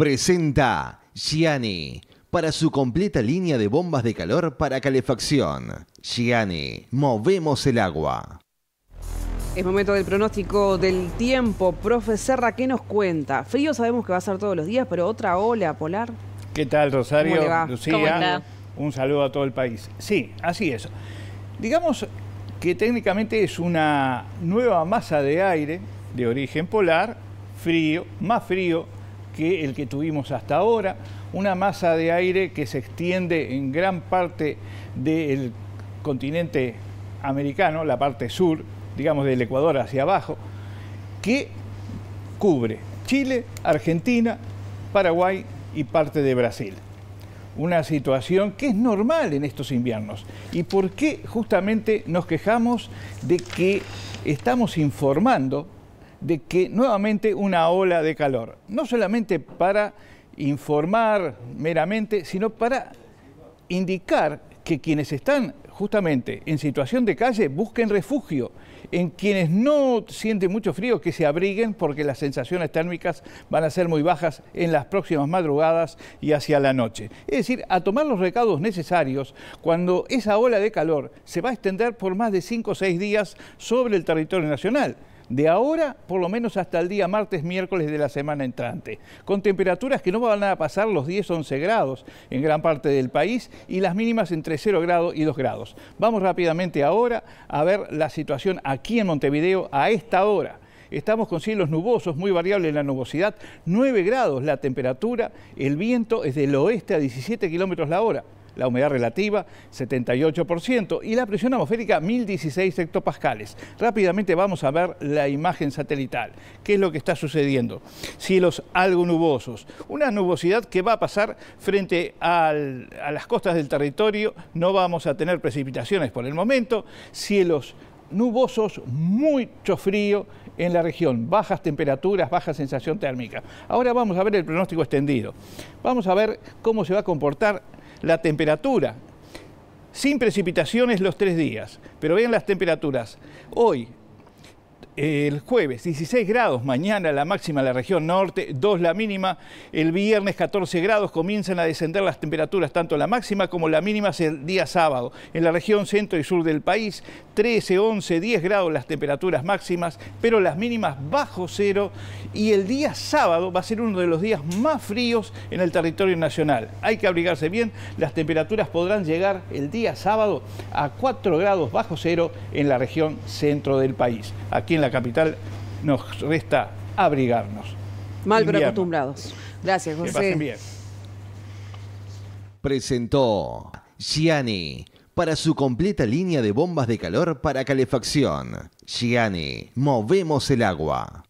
presenta Gianni para su completa línea de bombas de calor para calefacción. Gianni, movemos el agua. Es momento del pronóstico del tiempo. Profe Serra, ¿qué nos cuenta? Frío sabemos que va a ser todos los días, pero otra ola polar. ¿Qué tal, Rosario? Lucía, un saludo a todo el país. Sí, así es. Digamos que técnicamente es una nueva masa de aire de origen polar, frío, más frío, que el que tuvimos hasta ahora, una masa de aire que se extiende en gran parte del continente americano, la parte sur, digamos del Ecuador hacia abajo, que cubre Chile, Argentina, Paraguay y parte de Brasil. Una situación que es normal en estos inviernos. ¿Y por qué justamente nos quejamos de que estamos informando de que nuevamente una ola de calor, no solamente para informar meramente, sino para indicar que quienes están justamente en situación de calle busquen refugio, en quienes no sienten mucho frío que se abriguen porque las sensaciones térmicas van a ser muy bajas en las próximas madrugadas y hacia la noche. Es decir, a tomar los recados necesarios cuando esa ola de calor se va a extender por más de 5 o 6 días sobre el territorio nacional de ahora por lo menos hasta el día martes, miércoles de la semana entrante, con temperaturas que no van a pasar los 10-11 grados en gran parte del país y las mínimas entre 0 grados y 2 grados. Vamos rápidamente ahora a ver la situación aquí en Montevideo a esta hora. Estamos con cielos nubosos, muy variable la nubosidad, 9 grados la temperatura, el viento es del oeste a 17 kilómetros la hora la humedad relativa 78% y la presión atmosférica 1016 hectopascales. Rápidamente vamos a ver la imagen satelital. ¿Qué es lo que está sucediendo? Cielos algo nubosos, una nubosidad que va a pasar frente a las costas del territorio, no vamos a tener precipitaciones por el momento, cielos nubosos, mucho frío en la región, bajas temperaturas, baja sensación térmica. Ahora vamos a ver el pronóstico extendido. Vamos a ver cómo se va a comportar la temperatura, sin precipitaciones los tres días, pero vean las temperaturas. Hoy, el jueves 16 grados, mañana la máxima en la región norte, 2 la mínima, el viernes 14 grados, comienzan a descender las temperaturas, tanto la máxima como la mínima el día sábado, en la región centro y sur del país, 13, 11, 10 grados las temperaturas máximas, pero las mínimas bajo cero. Y el día sábado va a ser uno de los días más fríos en el territorio nacional. Hay que abrigarse bien, las temperaturas podrán llegar el día sábado a 4 grados bajo cero en la región centro del país. Aquí en la capital nos resta abrigarnos. Mal pero acostumbrados. Gracias, José. Que pasen bien. Presentó Gianni para su completa línea de bombas de calor para calefacción. Gianni, movemos el agua.